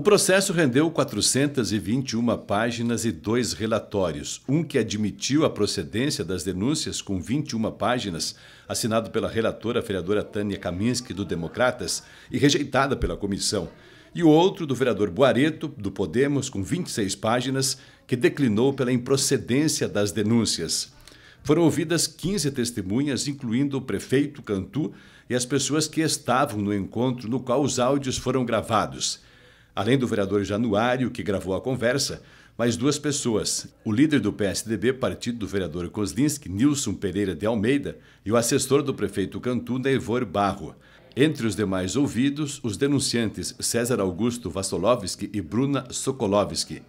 O processo rendeu 421 páginas e dois relatórios, um que admitiu a procedência das denúncias com 21 páginas, assinado pela relatora vereadora Tânia Kaminski do Democratas e rejeitada pela comissão, e o outro do vereador Buareto do Podemos com 26 páginas, que declinou pela improcedência das denúncias. Foram ouvidas 15 testemunhas, incluindo o prefeito Cantu e as pessoas que estavam no encontro no qual os áudios foram gravados. Além do vereador Januário, que gravou a conversa, mais duas pessoas, o líder do PSDB, partido do vereador Kozlinski, Nilson Pereira de Almeida, e o assessor do prefeito Cantu, Neivor Barro. Entre os demais ouvidos, os denunciantes César Augusto Vastolovski e Bruna Sokolovski.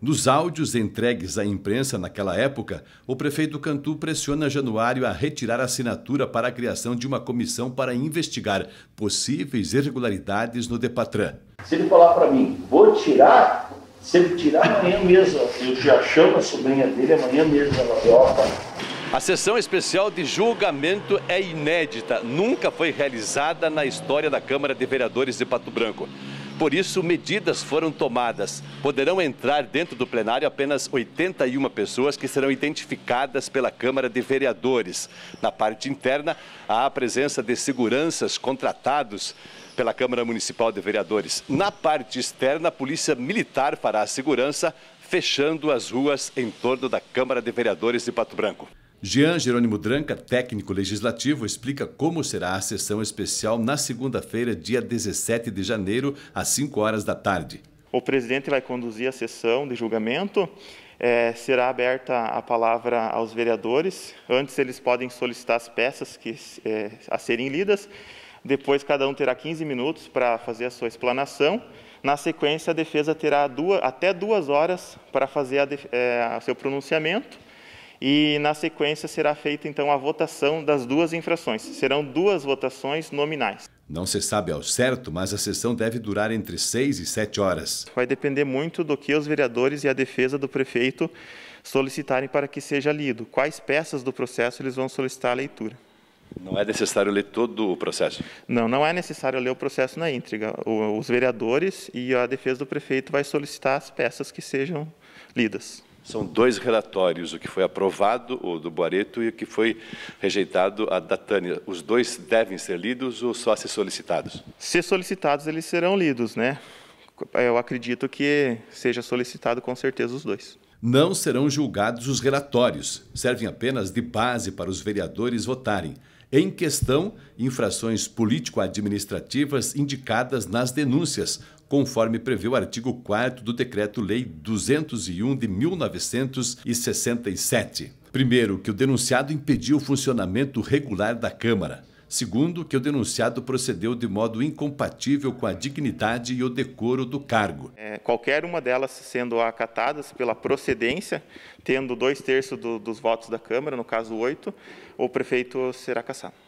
Nos áudios entregues à imprensa naquela época, o prefeito Cantu pressiona Januário a retirar a assinatura para a criação de uma comissão para investigar possíveis irregularidades no Depatran. Se ele falar para mim, vou tirar, se ele tirar amanhã mesmo, eu já chamo a sobrinha dele, amanhã mesmo ela volta. A sessão especial de julgamento é inédita, nunca foi realizada na história da Câmara de Vereadores de Pato Branco. Por isso, medidas foram tomadas. Poderão entrar dentro do plenário apenas 81 pessoas que serão identificadas pela Câmara de Vereadores. Na parte interna, há a presença de seguranças contratados pela Câmara Municipal de Vereadores. Na parte externa, a Polícia Militar fará a segurança, fechando as ruas em torno da Câmara de Vereadores de Pato Branco. Jean Jerônimo Dranca, técnico legislativo, explica como será a sessão especial na segunda-feira, dia 17 de janeiro, às 5 horas da tarde. O presidente vai conduzir a sessão de julgamento. É, será aberta a palavra aos vereadores. Antes, eles podem solicitar as peças que, é, a serem lidas. Depois, cada um terá 15 minutos para fazer a sua explanação. Na sequência, a defesa terá duas, até duas horas para fazer é, o é, seu pronunciamento e na sequência será feita então a votação das duas infrações. Serão duas votações nominais. Não se sabe ao certo, mas a sessão deve durar entre seis e sete horas. Vai depender muito do que os vereadores e a defesa do prefeito solicitarem para que seja lido. Quais peças do processo eles vão solicitar a leitura. Não é necessário ler todo o processo? Não, não é necessário ler o processo na íntegra. Os vereadores e a defesa do prefeito vai solicitar as peças que sejam lidas. São dois relatórios, o que foi aprovado, o do Boareto, e o que foi rejeitado, a da Tânia. Os dois devem ser lidos ou só se solicitados? Se solicitados, eles serão lidos, né? Eu acredito que seja solicitado com certeza os dois não serão julgados os relatórios, servem apenas de base para os vereadores votarem. Em questão, infrações político-administrativas indicadas nas denúncias, conforme prevê o artigo 4 do Decreto-Lei 201 de 1967. Primeiro, que o denunciado impediu o funcionamento regular da Câmara. Segundo, que o denunciado procedeu de modo incompatível com a dignidade e o decoro do cargo. É, qualquer uma delas sendo acatadas pela procedência, tendo dois terços do, dos votos da Câmara, no caso oito, o prefeito será cassado.